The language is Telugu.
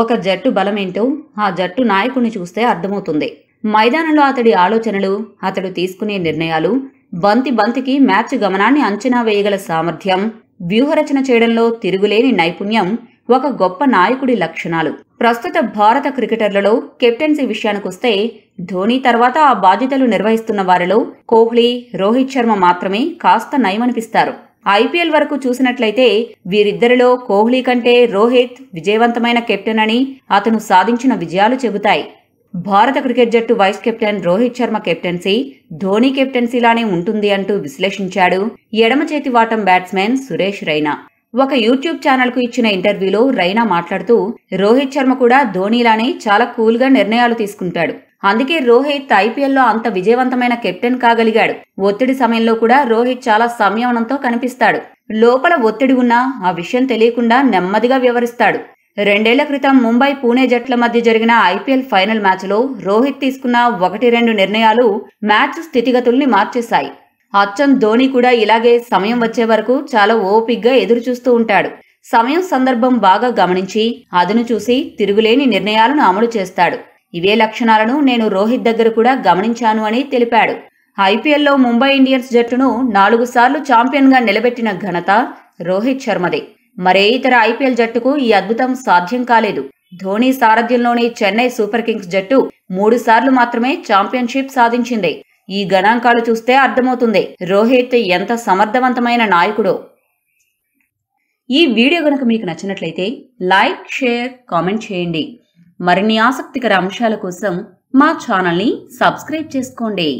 ఒక జట్టు బలమేంటో ఆ జట్టు నాయకుడిని చూస్తే అర్థమవుతుంది మైదానంలో అతడి ఆలోచనలు అతడు తీసుకునే నిర్ణయాలు బంతి బంతికి మ్యాచ్ గమనాన్ని అంచనా వేయగల సామర్థ్యం వ్యూహరచన చేయడంలో తిరుగులేని నైపుణ్యం ఒక గొప్ప నాయకుడి లక్షణాలు ప్రస్తుత భారత క్రికెటర్లలో కెప్టెన్సీ విషయానికొస్తే ధోని తర్వాత ఆ బాధ్యతలు నిర్వహిస్తున్న వారిలో కోహ్లీ రోహిత్ శర్మ మాత్రమే కాస్త నయమనిపిస్తారు ఐపీఎల్ వరకు చూసినట్లయితే వీరిద్దరిలో కోహ్లీ కంటే రోహిత్ విజయవంతమైన కెప్టెన్ అని అతను సాధించిన విజయాలు చెబుతాయి భారత క్రికెట్ జట్టు vice captain Rohit Sharma captaincy Dhoni కెప్టెన్సీలానే ఉంటుంది అంటూ విశ్లేషించాడు ఎడమ చేతి వాటం బ్యాట్స్మెన్ సురేష్ రైనా ఒక యూట్యూబ్ ఛానల్కు ఇచ్చిన ఇంటర్వ్యూలో రైనా మాట్లాడుతూ రోహిత్ శర్మ కూడా ధోనీలానే చాలా కూల్గా నిర్ణయాలు తీసుకుంటాడు అందుకే రోహిత్ ఐపీఎల్లో అంత విజయవంతమైన కెప్టెన్ కాగలిగాడు ఒత్తిడి సమయంలో కూడా రోహిత్ చాలా సంయమనంతో కనిపిస్తాడు లోపల ఒత్తిడి ఉన్నా ఆ విషయం తెలియకుండా నెమ్మదిగా వివరిస్తాడు రెండేళ్ల క్రితం ముంబై పూణే జట్ల మధ్య జరిగిన ఐపీఎల్ ఫైనల్ మ్యాచ్లో రోహిత్ తీసుకున్న ఒకటి రెండు నిర్ణయాలు మ్యాచ్ స్థితిగతుల్ని మార్చేశాయి అచ్చం ధోని కూడా ఇలాగే సమయం వచ్చే వరకు చాలా ఓపిగ్గా ఎదురుచూస్తూ ఉంటాడు సమయం సందర్భం బాగా గమనించి అదును చూసి తిరుగులేని నిర్ణయాలను అమలు చేస్తాడు ఇవే లక్షణాలను నేను రోహిత్ దగ్గర కూడా గమనించాను అని తెలిపాడు ఐపీఎల్లో ముంబై ఇండియన్స్ జట్టును నాలుగు సార్లు చాంపియన్గా నిలబెట్టిన ఘనత రోహిత్ శర్మదే మరే ఇతర ఐపీఎల్ జట్టుకు ఈ అద్భుతం సాధ్యం కాలేదు ధోని సారథ్యంలోని చెన్నై సూపర్ కింగ్స్ జట్టు మూడు సార్లు మాత్రమే ఛాంపియన్షిప్ సాధించింది ఈ గణాంకాలు చూస్తే అర్థమవుతుంది రోహిత్ ఎంత సమర్థవంతమైన నాయకుడో ఈ వీడియో గనక మీకు నచ్చినట్లయితే లైక్ షేర్ కామెంట్ చేయండి మరిన్ని ఆసక్తికర అంశాల కోసం మా ఛానల్ని సబ్స్క్రైబ్ చేసుకోండి